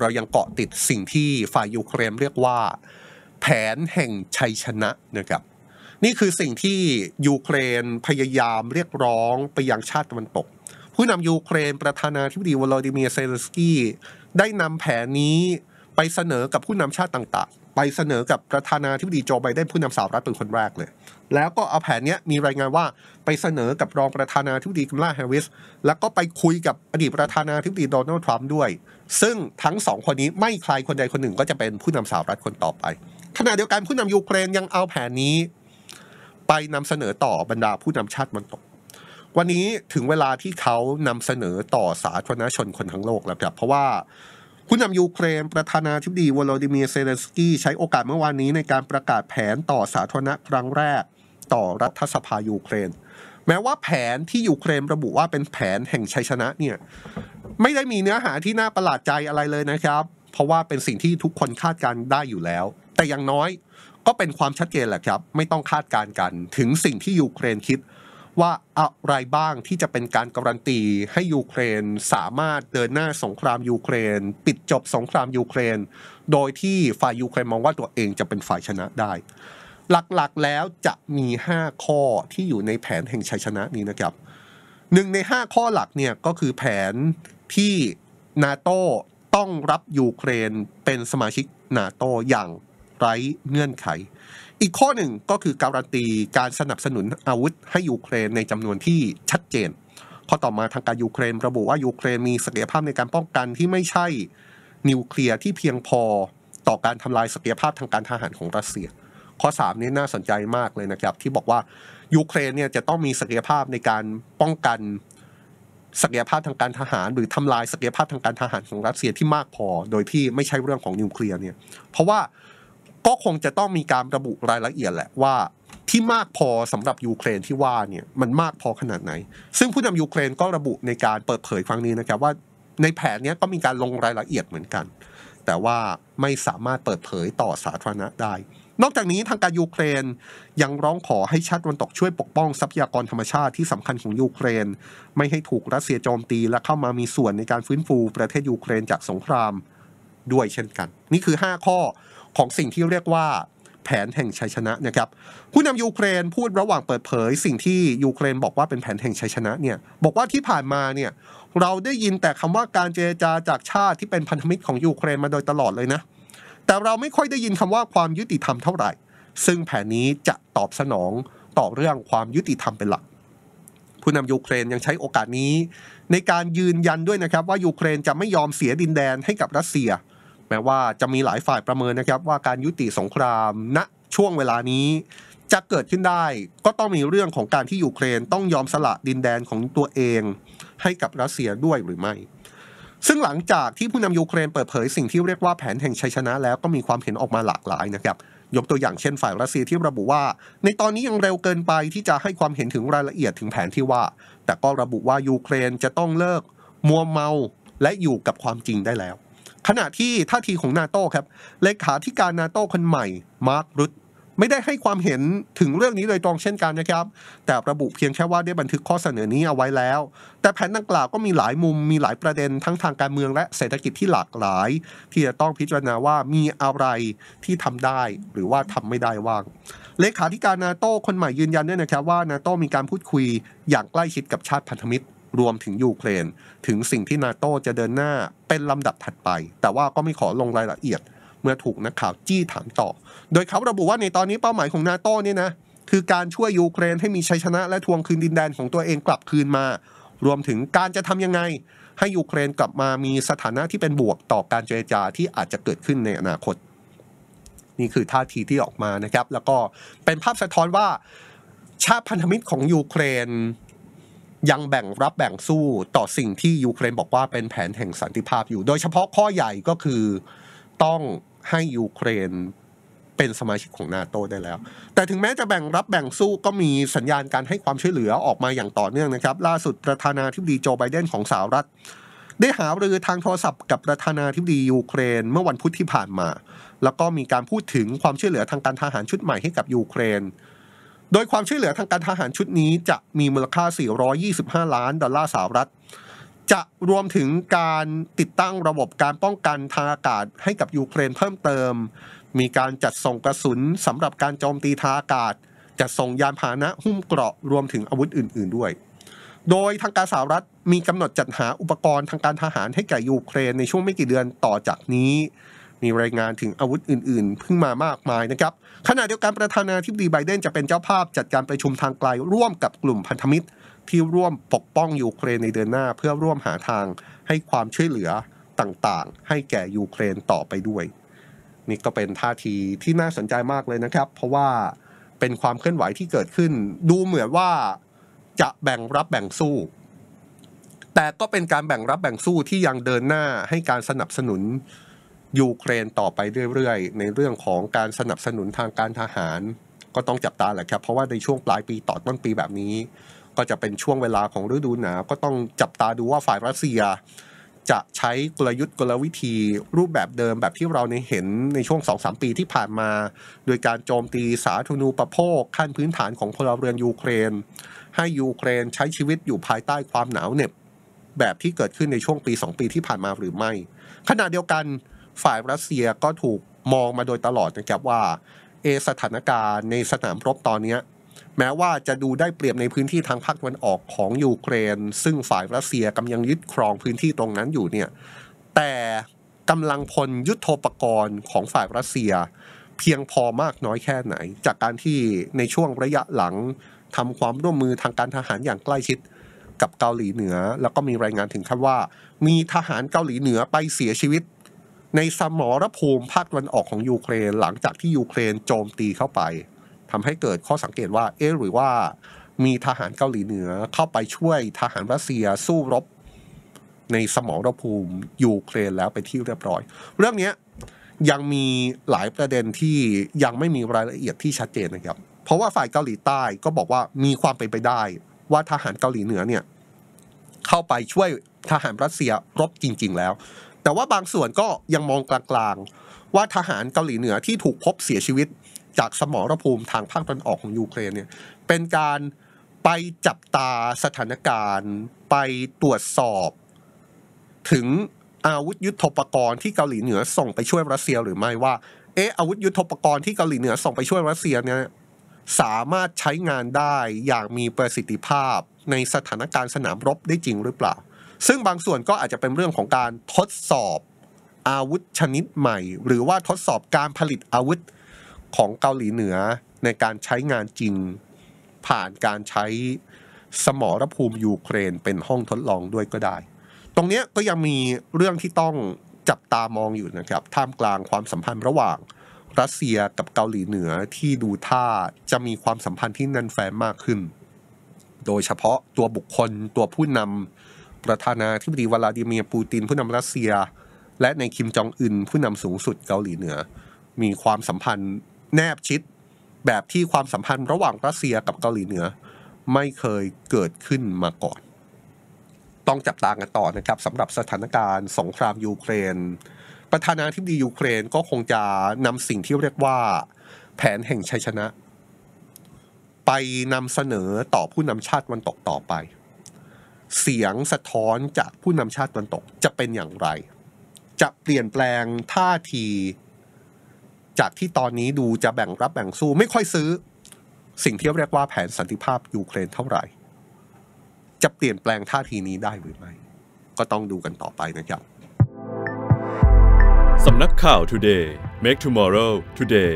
เรายังเกาะติดสิ่งที่ฝ่ายยูเครนเรียกว่าแผนแห่งชัยชนะนะครับนี่คือสิ่งที่ยูเครนพยายามเรียกร้องไปยังชาติตะวันตก ผู้นำยูเครนประธานาธิบดีวลาดิเมียร์เซเลสกี้ ได้นำแผนนี้ไปเสนอกับผู้นำชาติต่างๆ ไปเสนอกับประธานาธิบดีโจไบเดนผู้นำสหรัฐเป็นคนแรกเลย แล้วก็เอาแผนนี้มีรายงานว่าไปเสนอกับรองประธานาธิบดีกัมลาแฮร์ริส แล้วก็ไปคุยกับอดีตประธานาธิบดีโดนัลด์ทรัมป์ด้วย ซึ่งทั้งสองคนนี้ไม่ใครคนใดคนหนึ่งก็จะเป็นผู้นำสหรัฐคนต่อไป ขณะเดียวกันผู้นำยูเครนยังเอาแผนนี้ ไปนำเสนอต่อบรรดาผู้นำชาติมันตก วันนี้ถึงเวลาที่เขานำเสนอต่อสาธารณชนคนทั้งโลกแล้วครับ เพราะว่าผู้นำยูเครนประธานาธิบดีวลาดิเมียเซเลนสกี้ใช้โอกาสเมื่อวานนี้ในการประกาศแผนต่อสาธารณะครั้งแรก ต่อรัฐสภายูเครน แม้ว่าแผนที่ยูเครนระบุว่าเป็นแผนแห่งชัยชนะเนี่ยไม่ได้มีเนื้อหาที่น่าประหลาดใจอะไรเลยนะครับ เพราะว่าเป็นสิ่งที่ทุกคนคาดการได้อยู่แล้ว แต่อย่างน้อยก็เป็นความชัดเจนแหละครับไม่ต้องคาดการกันถึงสิ่งที่ยูเครนคิดว่าอะไรบ้างที่จะเป็นการการันตีให้ยูเครนสามารถเดินหน้าสงครามยูเครน ปิดจบสงครามยูเครน โดยที่ฝ่ายยูเครนมองว่าตัวเองจะเป็นฝ่ายชนะได้ หลักๆแล้วจะมี 5 ข้อที่อยู่ในแผนแห่งชัยชนะนี้นะครับหนึ่งใน5ข้อหลักเนี่ยก็คือแผนที่นาโต้ต้องรับยูเครนเป็นสมาชิกนาโตอย่างไร้เงื่อนไข อีกข้อหนึ่งก็คือการันตีการสนับสนุนอาวุธให้ยูเครนในจำนวนที่ชัดเจน ข้อต่อมาทางการยูเครน ระบุว่ายูเครนมีศักยภาพในการป้องกันที่ไม่ใช่นิวเคลียร์ที่เพียงพอต่อการทำลายศักยภาพทางการทหารของรัสเซีย ข้อ3นี้น่าสนใจมากเลยนะครับที่บอกว่ายูเครนเนี่ยจะต้องมีศักยภาพในการป้องกันศักยภาพทางการทหารหรือทำลายศักยภาพทางการทหารของรัสเซียที่มากพอ โดยที่ไม่ใช่เรื่องของนิวเคลียร์เนี่ย เพราะว่าก็คงจะต้องมีการระบุรายละเอียดแหละว่า ที่มากพอสำหรับยูเครนที่ว่าเนี่ยมันมากพอขนาดไหน ซึ่งผู้นำยูเครนก็ระบุในการเปิดเผยครั้งนี้นะครับว่า ในแผนนี้ก็มีการลงรายละเอียดเหมือนกัน แต่ว่าไม่สามารถเปิดเผยต่อสาธารณะได้ นอกจากนี้ทางการยูเครนยังร้องขอให้ชาติวันตกช่วยปกป้องทรัพยากรธรรมชาติที่สำคัญของยูเครน ไม่ให้ถูกรัสเซียโจมตี และเข้ามามีส่วนในการฟื้นฟูประเทศยูเครนจากสงครามด้วยเช่นกัน นี่คือ 5 ข้อของสิ่งที่เรียกว่าแผนแห่งชัยชนะนะครับ ผู้นำยูเครนพูดระหว่างเปิดเผย สิ่งที่ยูเครนบอกว่าเป็นแผนแห่งชัยชนะเนี่ย บอกว่าที่ผ่านมาเนี่ยเราได้ยินแต่คำว่าการเจรจาจากชาติที่เป็นพันธมิตรของยูเครนมาโดยตลอดเลยนะ แต่เราไม่ค่อยได้ยินคำว่าความยุติธรรมเท่าไหร่ ซึ่งแผนนี้จะตอบสนองต่อเรื่องความยุติธรรมเป็นหลัก ผู้นำยูเครนยังใช้โอกาสนี้ ในการยืนยันด้วยนะครับว่ายูเครนจะไม่ยอมเสียดินแดนให้กับรัสเซียแม้ว่าจะมีหลายฝ่ายประเมินนะครับว่าการยุติสงครามณนะช่วงเวลานี้ จะเกิดขึ้นได้ ก็ต้องมีเรื่องของการที่ยูเครนต้องยอมสละดินแดนของตัวเองให้กับรัสเซียด้วยหรือไม่ ซึ่งหลังจากที่ผู้นำยูเครนเปิดเผยสิ่งที่เรียกว่าแผนแห่งชัยชนะแล้วก็มีความเห็นออกมาหลากหลายนะครับยกตัวอย่างเช่นฝ่ายรัสเซียที่ระบุว่า ในตอนนี้ยังเร็วเกินไปที่จะให้ความเห็นถึงรายละเอียดถึงแผนที่ว่า แต่ก็ระบุว่ายูเครนจะต้องเลิกมัวเมาและอยู่กับความจริงได้แล้วขณะที่ท่าทีของนาโต้ครับเลขาธิการนาโต้คนใหม่มาร์ครุตไม่ได้ให้ความเห็นถึงเรื่องนี้โดยตรงเช่นกันนะครับ แต่ระบุเพียงแค่ว่า ได้บันทึกข้อเสนอนี้เอาไว้แล้ว แต่แผนดังกล่าวก็มีหลายมุมมีหลายประเด็นทั้งทางการเมืองและเศรษฐกิจที่หลากหลาย ที่จะต้องพิจารณาว่ามีอะไรที่ทำได้หรือว่าทำไม่ได้ว่างเลขาธิการนาโต้คนใหม่ยืนยันด้วยนะครับว่านาโต้มีการพูดคุย อย่างใกล้ชิดกับชาติพันธมิตรรวมถึงยูเครนถึงสิ่งที่นาโตจะเดินหน้าเป็นลำดับถัดไป แต่ว่าก็ไม่ขอลงรายละเอียดเมื่อถูกนักข่าวจี้ถามต่อ โดยเขาระบุว่าในตอนนี้เป้าหมายของนาโตเนี่ยนะ คือการช่วยยูเครน ให้มีชัยชนะและทวงคืนดินแดนของตัวเองกลับคืนมา รวมถึงการจะทำยังไง ให้ยูเครนกลับมามีสถานะที่เป็นบวกต่อการเจรจาที่อาจจะเกิดขึ้นในอนาคต นี่คือท่าทีที่ออกมานะครับ แล้วก็เป็นภาพสะท้อนว่าชาติพันธมิตรของยูเครนยังแบ่งรับแบ่งสู้ต่อสิ่งที่ยูเครนบอกว่าเป็นแผนแห่งสันติภาพอยู่ โดยเฉพาะข้อใหญ่ก็คือต้องให้ยูเครนเป็นสมาชิกของนาโตได้แล้ว แต่ถึงแม้จะแบ่งรับแบ่งสู้ก็มีสัญญาณการให้ความช่วยเหลือออกมาอย่างต่อเนื่องนะครับ ล่าสุดประธานาธิบดีโจไบเดนของสหรัฐ ได้หารือทางโทรศัพท์ กับประธานาธิบดียูเครน เมื่อวันพุธที่ผ่านมา แล้วก็มีการพูดถึงความช่วยเหลือทางการทหารชุดใหม่ให้กับยูเครนโดยความช่วยเหลือทางการทหารชุดนี้จะมีมูลค่า 425 ล้านดอลลาร์สหรัฐ จะรวมถึงการติดตั้งระบบการป้องกันทางอากาศให้กับยูเครนเพิ่มเติม มีการจัดส่งกระสุนสำหรับการโจมตีทางอากาศ จัดส่งยานพาหนะหุ้มเกราะรวมถึงอาวุธอื่น ๆด้วย โดยทางการสหรัฐมีกำหนดจัดหาอุปกรณ์ทางการทหารให้แก่ยูเครนในช่วงไม่กี่เดือนต่อจากนี้มีรายงานถึงอาวุธอื่นๆเพิ่งมามากมายนะครับขณะเดียวกันประธานาธิบดีไบเดนจะเป็นเจ้าภาพจัดการประชุมทางไกล ร่วมกับกลุ่มพันธมิตรที่ร่วมปกป้องยูเครนในเดือนหน้าเพื่อร่วมหาทางให้ความช่วยเหลือต่างๆ ให้แก่ยูเครนต่อไปด้วย นี่ก็เป็นท่าทีที่น่าสนใจมากเลยนะครับ เพราะว่าเป็นความเคลื่อนไหวที่เกิดขึ้นดูเหมือนว่าจะแบ่งรับแบ่งสู้ แต่ก็เป็นการแบ่งรับแบ่งสู้ที่ยังเดินหน้าให้การสนับสนุนยูเครนต่อไปเรื่อยๆในเรื่องของการสนับสนุนทางการทหาร ก็ต้องจับตาแหละครับเพราะว่าในช่วงปลายปีต่อต้นปีแบบนี้ ก็จะเป็นช่วงเวลาของฤดูหนาวก็ต้องจับตาดูว่าฝ่ายรัสเซีย จะใช้กลยุทธ์กลวิธี รูปแบบเดิมแบบที่เราเห็นในช่วง 2-3 ปีที่ผ่านมา โดยการโจมตีสาธารณูปโภคขั้นพื้นฐานของพลเรือนยูเครน ให้ยูเครนใช้ชีวิตอยู่ภายใต้ความหนาวเหน็บ แบบที่เกิดขึ้นในช่วงปี 2 ปีที่ผ่านมาหรือไม่ขณะเดียวกันฝ่ายรัสเซียก็ถูกมองมาโดยตลอดนะครับว่าเอสถานการณ์ในสนามรบตอนนี้แม้ว่าจะดูได้เปรียบในพื้นที่ทางภาคตะวันออกของยูเครน ซึ่งฝ่ายรัสเซียกำลังยึดครองพื้นที่ตรงนั้นอยู่เนี่ยแต่กำลังพลยุทธปกรณ์ของฝ่ายรัสเซีย เพียงพอมากน้อยแค่ไหน จากการที่ในช่วงระยะหลังทำความร่วมมือทางการทหารอย่างใกล้ชิดกับเกาหลีเหนือ แล้วก็มีรายงานถึงขั้นว่ามีทหารเกาหลีเหนือไปเสียชีวิตในสมรภูมิภาคตะวันออกของยูเครน หลังจากที่ยูเครนโจมตีเข้าไป ทำให้เกิดข้อสังเกตว่าเอ๊หรือว่ามีทหารเกาหลีเหนือเข้าไปช่วยทหารรัสเซียสู้รบ ในสมรภูมิยูเครนแล้วไปที่เรียบร้อย เรื่องนี้ยังมีหลายประเด็นที่ยังไม่มีรายละเอียดที่ชัดเจนนะครับเพราะว่าฝ่ายเกาหลีใต้ก็บอกว่ามีความเป็นไปได้ว่าทหารเกาหลีเหนือเนี่ยเข้าไปช่วยทหารรัสเซียรบจริง ๆ แล้วแต่ว่าบางส่วนก็ยังมองกลางๆ ว่าทหารเกาหลีเหนือที่ถูกพบเสียชีวิต จากสมรภูมิทางภาคตะวันออกของยูเครนเนี่ยเป็นการไปจับตาสถานการณ์ไปตรวจสอบถึงอาวุธยุโทโธปกรณ์ที่เกาหลีเหนือส่งไปช่วยรัสเซียหรือไม่ว่าเอออาวุธยุโทโธปกรณ์ที่เกาหลีเหนือส่งไปช่วยรัสเซียเนี่ยสามารถใช้งานได้อย่างมีประสิทธิภาพในสถานการณ์สนามรบได้จริงหรือเปล่าซึ่งบางส่วนก็อาจจะเป็นเรื่องของการทดสอบอาวุธชนิดใหม่ หรือว่าทดสอบการผลิตอาวุธของเกาหลีเหนือในการใช้งานจริง ผ่านการใช้สมรภูมิยูเครนเป็นห้องทดลองด้วยก็ได้ ตรงนี้ก็ยังมีเรื่องที่ต้องจับตามองอยู่นะครับท่ามกลางความสัมพันธ์ระหว่างรัสเซียกับเกาหลีเหนือที่ดูท่าจะมีความสัมพันธ์ที่แน่นแฟนมากขึ้น โดยเฉพาะตัวบุคคลตัวผู้นำประธานาธิบดีวลาดิเมียร์ปูตินผู้นำรัสเซีย และในคิมจองอึนผู้นำสูงสุดเกาหลีเหนือ มีความสัมพันธ์แนบชิด แบบที่ความสัมพันธ์ระหว่างรัสเซียกับเกาหลีเหนือ ไม่เคยเกิดขึ้นมาก่อน ต้องจับตากันต่อนะครับสำหรับสถานการณ์สงครามยูเครน ประธานาธิบดียูเครนก็คงจะนำสิ่งที่เรียกว่าแผนแห่งชัยชนะ ไปนำเสนอต่อผู้นำชาติวันตกต่อไปเสียงสะท้อนจากผู้นำชาติตะวันตกจะเป็นอย่างไร จะเปลี่ยนแปลงท่าที จากที่ตอนนี้ดูจะแบ่งรับแบ่งสู้ไม่ค่อยซื้อ สิ่งที่เรียกว่าแผนสันติภาพยูเครนเท่าไหร่ จะเปลี่ยนแปลงท่าทีนี้ได้หรือไม่ก็ต้องดูกันต่อไปนะครับสำนักข่าว Today Make Tomorrow Today